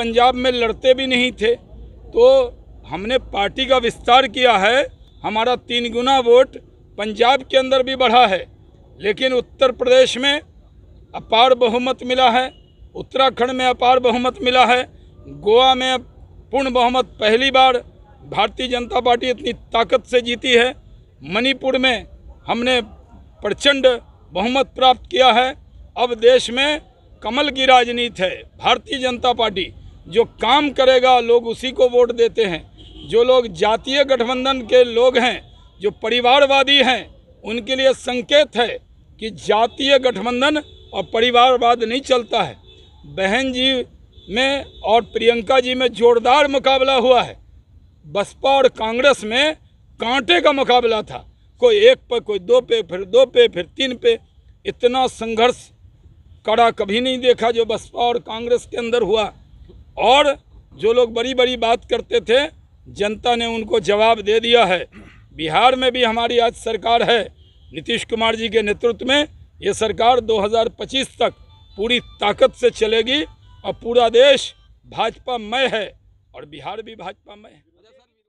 पंजाब में लड़ते भी नहीं थे तो हमने पार्टी का विस्तार किया है हमारा तीन गुना वोट पंजाब के अंदर भी बढ़ा है लेकिन उत्तर प्रदेश में अपार बहुमत मिला है उत्तराखंड में अपार बहुमत मिला है गोवा में पूर्ण बहुमत पहली बार भारतीय जनता पार्टी इतनी ताकत से जीती है मणिपुर में हमने प्रचंड बहुमत प्राप्त किया है अब देश में कमल की राजनीति है भारतीय जनता पार्टी जो काम करेगा लोग उसी को वोट देते हैं जो लोग जातीय गठबंधन के लोग हैं जो परिवारवादी हैं उनके लिए संकेत है कि जातीय गठबंधन और परिवारवाद नहीं चलता है बहन जी में और प्रियंका जी में जोरदार मुकाबला हुआ है बसपा और कांग्रेस में कांटे का मुकाबला था कोई एक पे कोई दो पे फिर दो पे फिर तीन पे इतना संघर्ष कड़ा कभी नहीं देखा जो बसपा और कांग्रेस के अंदर हुआ और जो लोग बड़ी बड़ी बात करते थे जनता ने उनको जवाब दे दिया है बिहार में भी हमारी आज सरकार है नीतीश कुमार जी के नेतृत्व में ये सरकार 2025 तक पूरी ताकत से चलेगी और पूरा देश भाजपा मय है और बिहार भी भाजपा मय है